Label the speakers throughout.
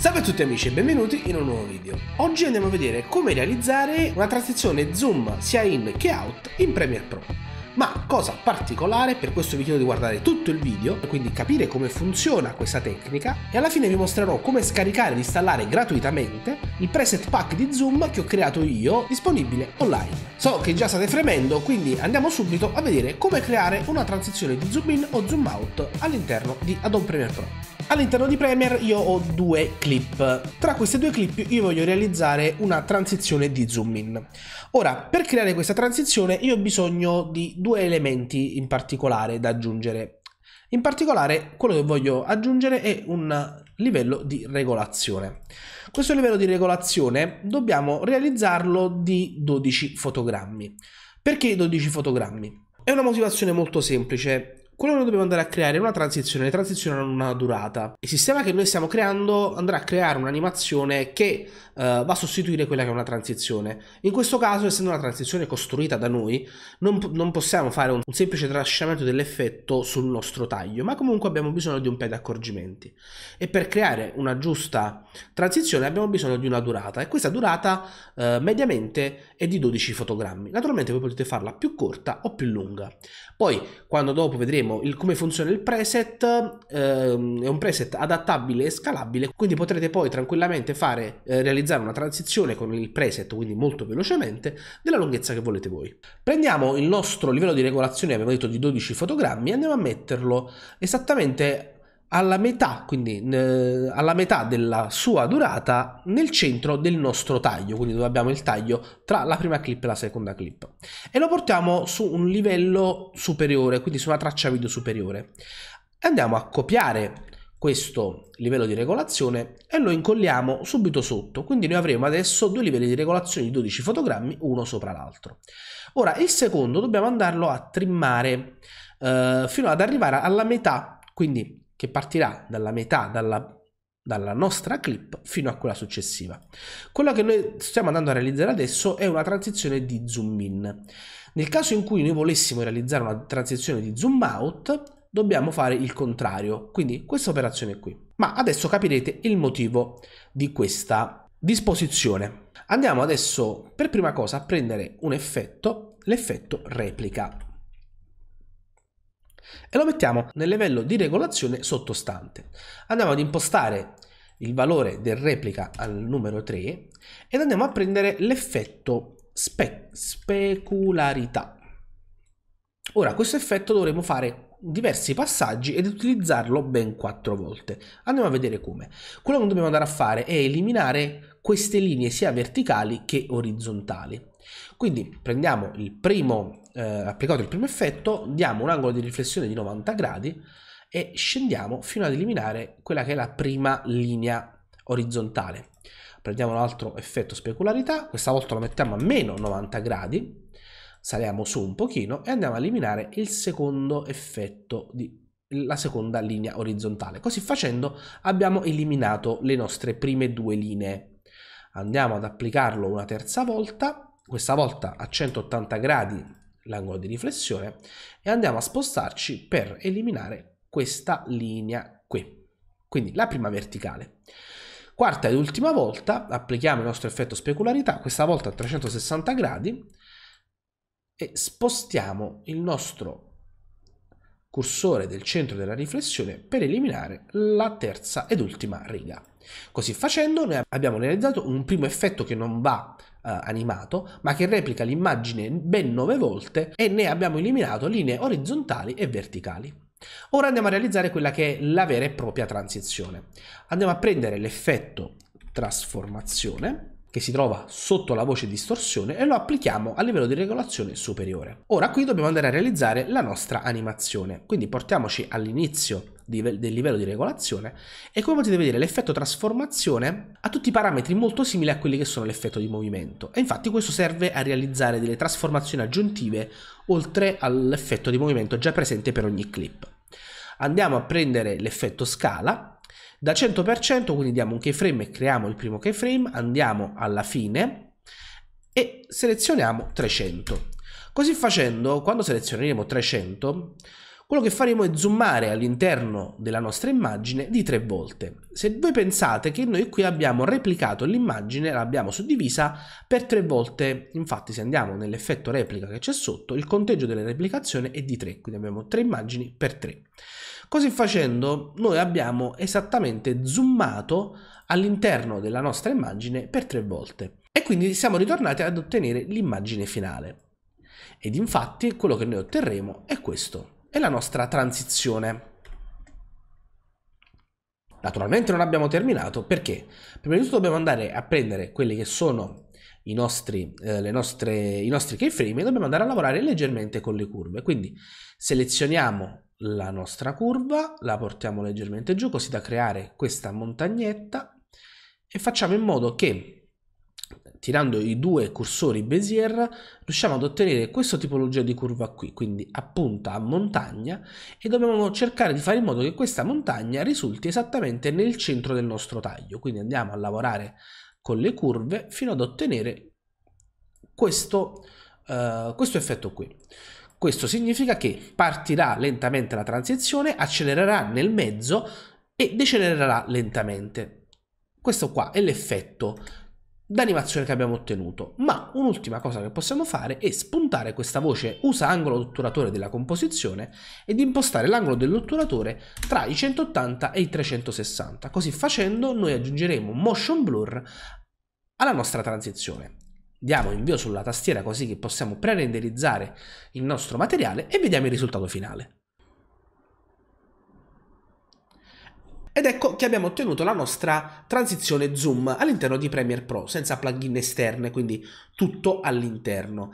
Speaker 1: Salve a tutti amici e benvenuti in un nuovo video. Oggi andiamo a vedere come realizzare una transizione zoom sia in che out in Premiere Pro. Ma cosa particolare, per questo vi chiedo di guardare tutto il video, quindi capire come funziona questa tecnica e alla fine vi mostrerò come scaricare ed installare gratuitamente il preset pack di zoom che ho creato io disponibile online. So che già state fremendo, quindi andiamo subito a vedere come creare una transizione di zoom in o zoom out all'interno di Adobe Premiere Pro. All'interno di Premiere io ho due clip. Tra queste due clip io voglio realizzare una transizione di zoom in. Ora, per creare questa transizione io ho bisogno di due elementi in particolare da aggiungere. In particolare quello che voglio aggiungere è un livello di regolazione. Questo livello di regolazione dobbiamo realizzarlo di 12 fotogrammi. Perché 12 fotogrammi? È una motivazione molto semplice. Quello che noi dobbiamo andare a creare è una transizione, le transizioni hanno una durata. Il sistema che noi stiamo creando andrà a creare un'animazione che uh, va a sostituire quella che è una transizione. In questo caso, essendo una transizione costruita da noi, non, non possiamo fare un, un semplice trascinamento dell'effetto sul nostro taglio, ma comunque abbiamo bisogno di un paio di accorgimenti. E per creare una giusta transizione abbiamo bisogno di una durata, e questa durata uh, mediamente è di 12 fotogrammi. Naturalmente voi potete farla più corta o più lunga. Poi, quando dopo vedremo vedremo il, come funziona il preset, ehm, è un preset adattabile e scalabile, quindi potrete poi tranquillamente fare, eh, realizzare una transizione con il preset, quindi molto velocemente, della lunghezza che volete voi. Prendiamo il nostro livello di regolazione, abbiamo detto di 12 fotogrammi, andiamo a metterlo esattamente alla metà, quindi eh, alla metà della sua durata nel centro del nostro taglio, quindi dove abbiamo il taglio tra la prima clip e la seconda clip. E lo portiamo su un livello superiore, quindi su una traccia video superiore. Andiamo a copiare questo livello di regolazione e lo incolliamo subito sotto, quindi noi avremo adesso due livelli di regolazione di 12 fotogrammi uno sopra l'altro. Ora il secondo dobbiamo andarlo a trimmare eh, fino ad arrivare alla metà, quindi che partirà dalla metà, dalla dalla nostra clip fino a quella successiva. Quello che noi stiamo andando a realizzare adesso è una transizione di zoom in. Nel caso in cui noi volessimo realizzare una transizione di zoom out, dobbiamo fare il contrario, quindi questa operazione qui. Ma adesso capirete il motivo di questa disposizione. Andiamo adesso per prima cosa a prendere un effetto, l'effetto replica e lo mettiamo nel livello di regolazione sottostante. Andiamo ad impostare il valore del replica al numero 3 ed andiamo a prendere l'effetto spe specularità. Ora, questo effetto dovremo fare diversi passaggi ed utilizzarlo ben quattro volte. Andiamo a vedere come. Quello che dobbiamo andare a fare è eliminare queste linee sia verticali che orizzontali. Quindi prendiamo il primo eh, applicato il primo effetto, diamo un angolo di riflessione di 90 gradi e scendiamo fino ad eliminare quella che è la prima linea orizzontale. Prendiamo un altro effetto specularità, questa volta lo mettiamo a meno 90 gradi, saliamo su un pochino e andiamo a eliminare il secondo effetto di la seconda linea orizzontale. Così facendo abbiamo eliminato le nostre prime due linee. Andiamo ad applicarlo una terza volta, questa volta a 180 gradi l'angolo di riflessione e andiamo a spostarci per eliminare questa linea qui, quindi la prima verticale. Quarta ed ultima volta applichiamo il nostro effetto specularità, questa volta a 360 gradi, e spostiamo il nostro cursore del centro della riflessione per eliminare la terza ed ultima riga. Così facendo noi abbiamo realizzato un primo effetto che non va eh, animato ma che replica l'immagine ben nove volte e ne abbiamo eliminato linee orizzontali e verticali. Ora andiamo a realizzare quella che è la vera e propria transizione. Andiamo a prendere l'effetto trasformazione che si trova sotto la voce distorsione e lo applichiamo a livello di regolazione superiore. Ora qui dobbiamo andare a realizzare la nostra animazione, quindi portiamoci all'inizio del livello di regolazione e come potete vedere l'effetto trasformazione ha tutti i parametri molto simili a quelli che sono l'effetto di movimento e infatti questo serve a realizzare delle trasformazioni aggiuntive oltre all'effetto di movimento già presente per ogni clip. Andiamo a prendere l'effetto scala da 100% quindi diamo un keyframe e creiamo il primo keyframe, andiamo alla fine e selezioniamo 300. Così facendo, quando selezioneremo 300, quello che faremo è zoomare all'interno della nostra immagine di tre volte. Se voi pensate che noi qui abbiamo replicato l'immagine, l'abbiamo suddivisa per tre volte, infatti se andiamo nell'effetto replica che c'è sotto, il conteggio delle replicazioni è di tre, quindi abbiamo tre immagini per tre. Così facendo noi abbiamo esattamente zoomato all'interno della nostra immagine per tre volte e quindi siamo ritornati ad ottenere l'immagine finale. Ed infatti quello che noi otterremo è questo e la nostra transizione. Naturalmente non abbiamo terminato perché prima di tutto dobbiamo andare a prendere quelli che sono i nostri, eh, nostre, i nostri keyframe e dobbiamo andare a lavorare leggermente con le curve. Quindi selezioniamo la nostra curva, la portiamo leggermente giù così da creare questa montagnetta e facciamo in modo che tirando i due cursori Bezier riusciamo ad ottenere questa tipologia di curva qui, quindi a punta a montagna e dobbiamo cercare di fare in modo che questa montagna risulti esattamente nel centro del nostro taglio, quindi andiamo a lavorare con le curve fino ad ottenere questo, uh, questo effetto qui. Questo significa che partirà lentamente la transizione, accelererà nel mezzo e decelererà lentamente. Questo qua è l'effetto d'animazione che abbiamo ottenuto. Ma un'ultima cosa che possiamo fare è spuntare questa voce usa angolo d'otturatore della composizione ed impostare l'angolo dell'otturatore tra i 180 e i 360. Così facendo noi aggiungeremo un motion blur alla nostra transizione. Diamo invio sulla tastiera così che possiamo pre-renderizzare il nostro materiale e vediamo il risultato finale. Ed ecco che abbiamo ottenuto la nostra transizione zoom all'interno di Premiere Pro, senza plugin esterne, quindi tutto all'interno.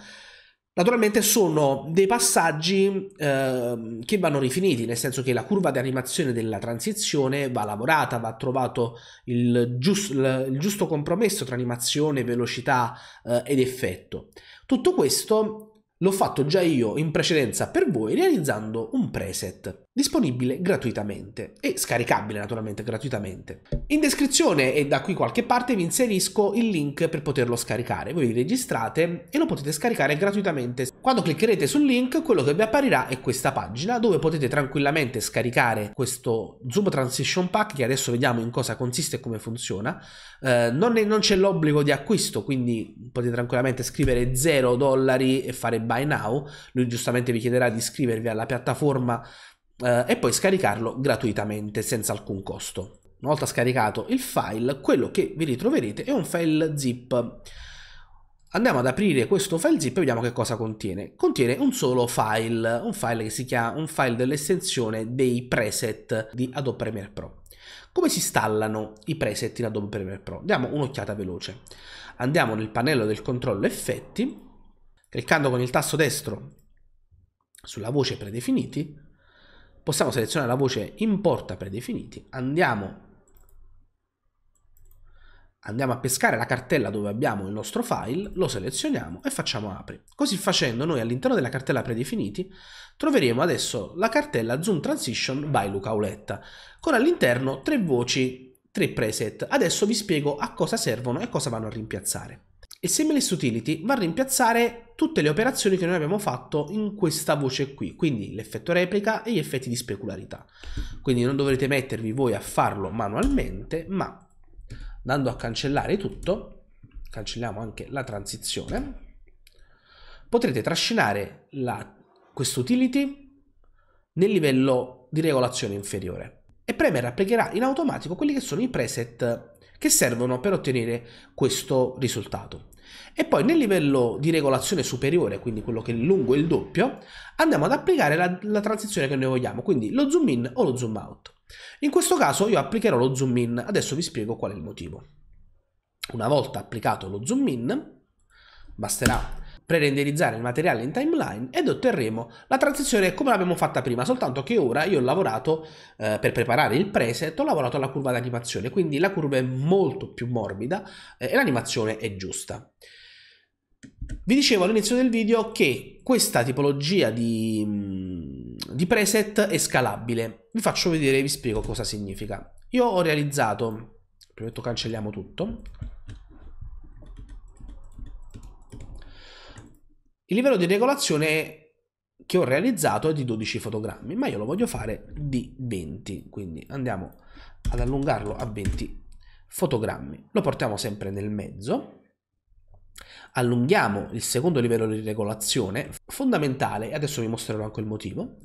Speaker 1: Naturalmente sono dei passaggi eh, che vanno rifiniti, nel senso che la curva di animazione della transizione va lavorata, va trovato il, giust, il giusto compromesso tra animazione, velocità eh, ed effetto. Tutto questo L'ho fatto già io in precedenza per voi realizzando un preset disponibile gratuitamente e scaricabile naturalmente gratuitamente. In descrizione e da qui qualche parte vi inserisco il link per poterlo scaricare. Voi vi registrate e lo potete scaricare gratuitamente. Quando cliccherete sul link quello che vi apparirà è questa pagina dove potete tranquillamente scaricare questo Zoom Transition Pack che adesso vediamo in cosa consiste e come funziona. Eh, non, è, non c'è l'obbligo di acquisto quindi potete tranquillamente scrivere 0 dollari e fare buy now, lui giustamente vi chiederà di iscrivervi alla piattaforma eh, e poi scaricarlo gratuitamente senza alcun costo. Una volta scaricato il file, quello che vi ritroverete è un file zip. Andiamo ad aprire questo file zip e vediamo che cosa contiene. Contiene un solo file, un file che si chiama un file dell'estensione dei preset di Adobe Premiere Pro. Come si installano i preset in Adobe Premiere Pro? Diamo un'occhiata veloce. Andiamo nel pannello del controllo effetti Cliccando con il tasto destro sulla voce predefiniti, possiamo selezionare la voce importa predefiniti, andiamo, andiamo a pescare la cartella dove abbiamo il nostro file, lo selezioniamo e facciamo apri. Così facendo noi all'interno della cartella predefiniti troveremo adesso la cartella Zoom Transition by Luca Auletta, con all'interno tre voci, tre preset. Adesso vi spiego a cosa servono e cosa vanno a rimpiazzare e Seamless Utility va a rimpiazzare tutte le operazioni che noi abbiamo fatto in questa voce qui, quindi l'effetto replica e gli effetti di specularità. Quindi non dovrete mettervi voi a farlo manualmente, ma andando a cancellare tutto, cancelliamo anche la transizione, potrete trascinare questo utility nel livello di regolazione inferiore e Premiere applicherà in automatico quelli che sono i preset che servono per ottenere questo risultato. E poi nel livello di regolazione superiore, quindi quello che è lungo il doppio, andiamo ad applicare la, la transizione che noi vogliamo, quindi lo zoom in o lo zoom out. In questo caso io applicherò lo zoom in, adesso vi spiego qual è il motivo. Una volta applicato lo zoom in, basterà pre-renderizzare il materiale in timeline ed otterremo la transizione come l'abbiamo fatta prima, soltanto che ora io ho lavorato eh, per preparare il preset, ho lavorato alla curva d'animazione, quindi la curva è molto più morbida eh, e l'animazione è giusta. Vi dicevo all'inizio del video che questa tipologia di, mm, di preset è scalabile. Vi faccio vedere e vi spiego cosa significa. Io ho realizzato, prima cancelliamo tutto, Il livello di regolazione che ho realizzato è di 12 fotogrammi, ma io lo voglio fare di 20, quindi andiamo ad allungarlo a 20 fotogrammi. Lo portiamo sempre nel mezzo, allunghiamo il secondo livello di regolazione, fondamentale, e adesso vi mostrerò anche il motivo,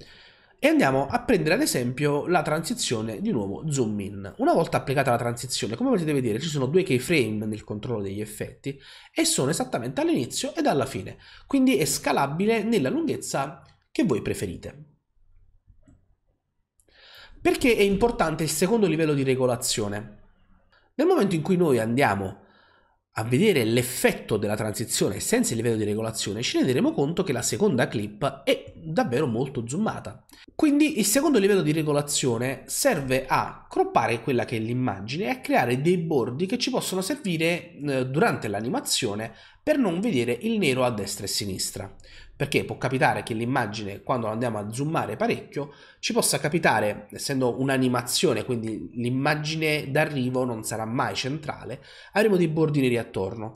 Speaker 1: e andiamo a prendere ad esempio la transizione di nuovo zoom in. Una volta applicata la transizione, come potete vedere, ci sono due keyframe nel controllo degli effetti e sono esattamente all'inizio ed alla fine, quindi è scalabile nella lunghezza che voi preferite. Perché è importante il secondo livello di regolazione? Nel momento in cui noi andiamo a vedere l'effetto della transizione senza il livello di regolazione, ci renderemo conto che la seconda clip è davvero molto zoomata. Quindi il secondo livello di regolazione serve a croppare quella che è l'immagine e a creare dei bordi che ci possono servire eh, durante l'animazione per non vedere il nero a destra e a sinistra. Perché può capitare che l'immagine, quando andiamo a zoomare parecchio, ci possa capitare, essendo un'animazione, quindi l'immagine d'arrivo non sarà mai centrale, avremo dei bordi neri attorno.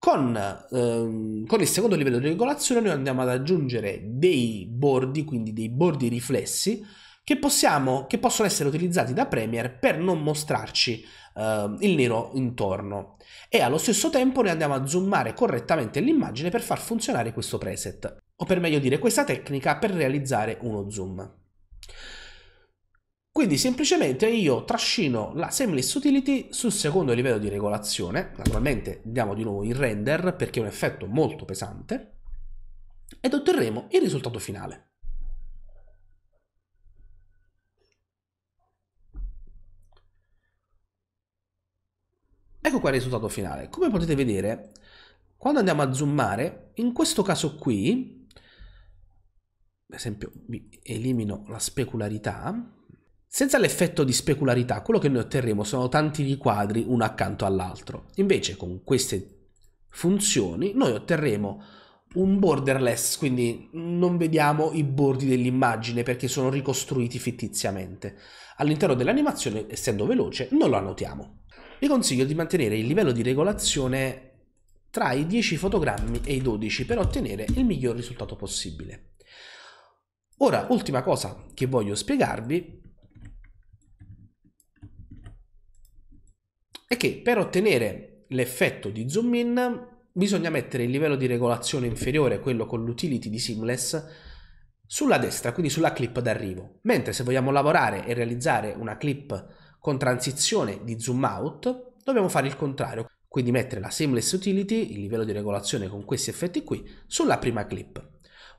Speaker 1: Con, ehm, con, il secondo livello di regolazione noi andiamo ad aggiungere dei bordi, quindi dei bordi riflessi, che, possiamo, che possono essere utilizzati da Premiere per non mostrarci ehm, il nero intorno. E allo stesso tempo noi andiamo a zoomare correttamente l'immagine per far funzionare questo preset, o per meglio dire questa tecnica per realizzare uno zoom. Quindi semplicemente io trascino la Seamless Utility sul secondo livello di regolazione, naturalmente diamo di nuovo il render perché è un effetto molto pesante, ed otterremo il risultato finale. Ecco qua il risultato finale. Come potete vedere, quando andiamo a zoomare, in questo caso qui, ad esempio vi elimino la specularità, senza l'effetto di specularità, quello che noi otterremo sono tanti riquadri uno accanto all'altro. Invece con queste funzioni noi otterremo un borderless, quindi non vediamo i bordi dell'immagine perché sono ricostruiti fittiziamente. All'interno dell'animazione, essendo veloce, non lo notiamo. Vi consiglio di mantenere il livello di regolazione tra i 10 fotogrammi e i 12 per ottenere il miglior risultato possibile. Ora, ultima cosa che voglio spiegarvi è che per ottenere l'effetto di zoom in bisogna mettere il livello di regolazione inferiore a quello con l'utility di Seamless sulla destra, quindi sulla clip d'arrivo. Mentre se vogliamo lavorare e realizzare una clip con transizione di zoom out, dobbiamo fare il contrario, quindi mettere la Seamless Utility, il livello di regolazione con questi effetti qui, sulla prima clip.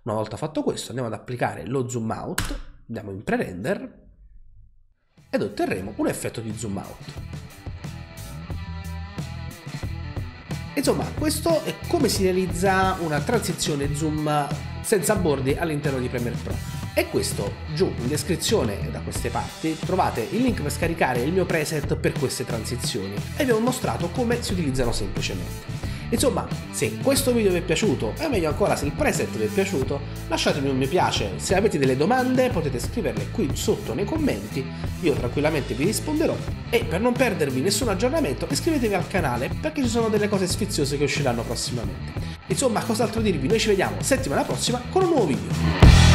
Speaker 1: Una volta fatto questo andiamo ad applicare lo zoom out, andiamo in pre-render ed otterremo un effetto di zoom out. Insomma, questo è come si realizza una transizione zoom senza bordi all'interno di Premiere Pro. E questo, giù in descrizione da queste parti, trovate il link per scaricare il mio preset per queste transizioni e vi ho mostrato come si utilizzano semplicemente. Insomma, se questo video vi è piaciuto, e meglio ancora se il preset vi è piaciuto, lasciatemi un mi piace. Se avete delle domande potete scriverle qui sotto nei commenti, io tranquillamente vi risponderò. E per non perdervi nessun aggiornamento iscrivetevi al canale perché ci sono delle cose sfiziose che usciranno prossimamente. Insomma, cos'altro dirvi? Noi ci vediamo settimana prossima con un nuovo video.